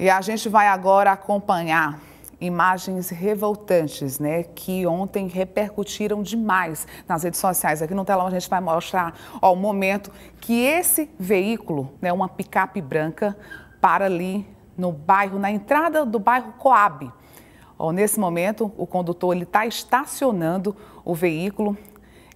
E a gente vai agora acompanhar imagens revoltantes, né, que ontem repercutiram demais nas redes sociais. Aqui no telão a gente vai mostrar ó, o momento que esse veículo, né, uma picape branca, para ali no bairro, na entrada do bairro Coab. Ó, nesse momento, o condutor está estacionando o veículo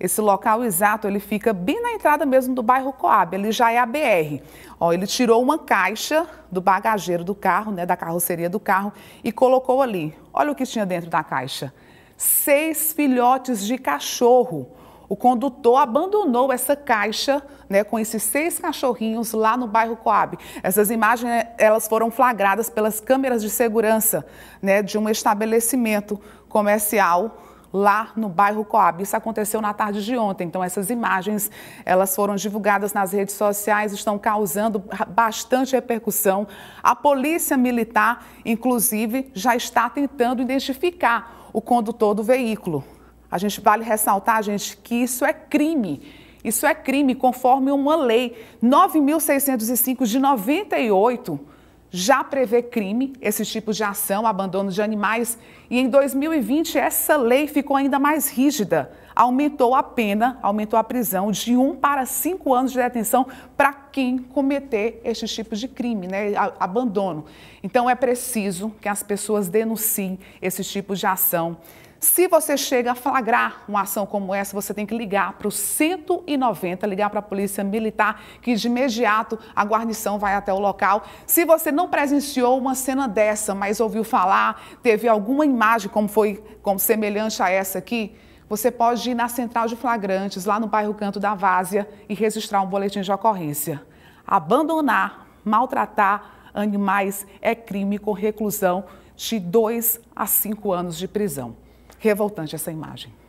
esse local exato, ele fica bem na entrada mesmo do bairro Coab, ele já é a BR. Ó, ele tirou uma caixa do bagageiro do carro, né, da carroceria do carro, e colocou ali. Olha o que tinha dentro da caixa. Seis filhotes de cachorro. O condutor abandonou essa caixa né, com esses seis cachorrinhos lá no bairro Coab. Essas imagens elas foram flagradas pelas câmeras de segurança né, de um estabelecimento comercial lá no bairro Coab. Isso aconteceu na tarde de ontem, então essas imagens elas foram divulgadas nas redes sociais, estão causando bastante repercussão. A polícia militar, inclusive, já está tentando identificar o condutor do veículo. A gente vale ressaltar, gente, que isso é crime. Isso é crime conforme uma lei 9605 de 98 já prevê crime esses tipos de ação, abandono de animais, e em 2020 essa lei ficou ainda mais rígida. Aumentou a pena, aumentou a prisão de um para cinco anos de detenção para quem cometer esses tipos de crime, né? Abandono. Então é preciso que as pessoas denunciem esses tipos de ação. Se você chega a flagrar uma ação como essa, você tem que ligar para o 190, ligar para a Polícia Militar, que de imediato a guarnição vai até o local. Se você não presenciou uma cena dessa, mas ouviu falar, teve alguma imagem como foi, como semelhante a essa aqui, você pode ir na Central de Flagrantes, lá no bairro Canto da Várzea, e registrar um boletim de ocorrência. Abandonar, maltratar animais é crime com reclusão de 2 a 5 anos de prisão. Revoltante essa imagem.